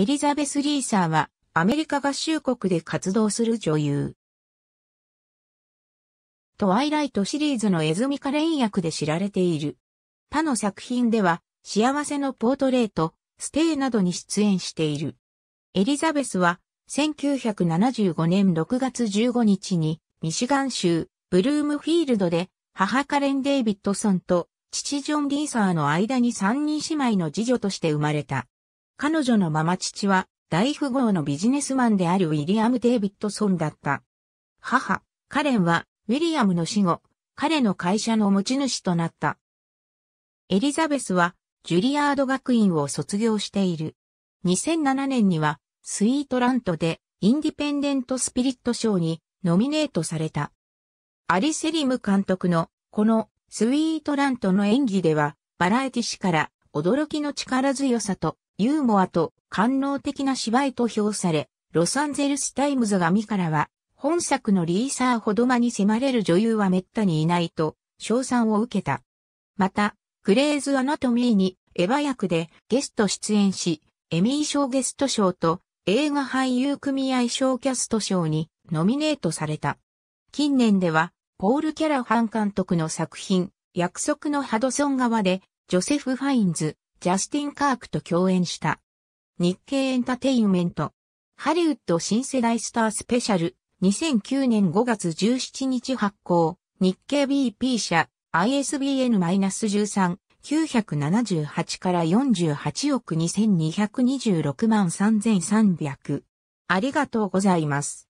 エリザベス・リーサーは、アメリカ合衆国で活動する女優。トワイライトシリーズのエズミカレン役で知られている。他の作品では、幸せのポートレート、ステイなどに出演している。エリザベスは、1975年6月15日に、ミシガン州、ブルームフィールドで、母カレン・デイビッドソンと、父ジョン・リーサーの間に3人姉妹の次女として生まれた。彼女のママ父は大富豪のビジネスマンであるウィリアム・デイビッドソンだった。母、カレンはウィリアムの死後、彼の会社の持ち主となった。エリザベスはジュリアード学院を卒業している。2007年にはスイートラントでインディペンデントスピリット賞にノミネートされた。アリセリム監督のこのスイートラントの演技ではバラエティ誌から驚きの力強さとユーモアと官能的な芝居と評され、ロサンゼルスタイムズ紙からは、本作のリーサーほど間に迫れる女優は滅多にいないと、賞賛を受けた。また、グレーズ・アナトミーにエヴァ役でゲスト出演し、エミー賞ゲスト賞と映画俳優組合賞キャスト賞にノミネートされた。近年では、ポール・キャラファン監督の作品、約束のハドソン側で、ジョセフ・ファインズ、ジャスティン・カークと共演した。日経エンタテインメント。ハリウッド新世代スタースペシャル。2009年5月17日発行。日経 BP 社 ISBN-13。978から48億2226万3300。ありがとうございます。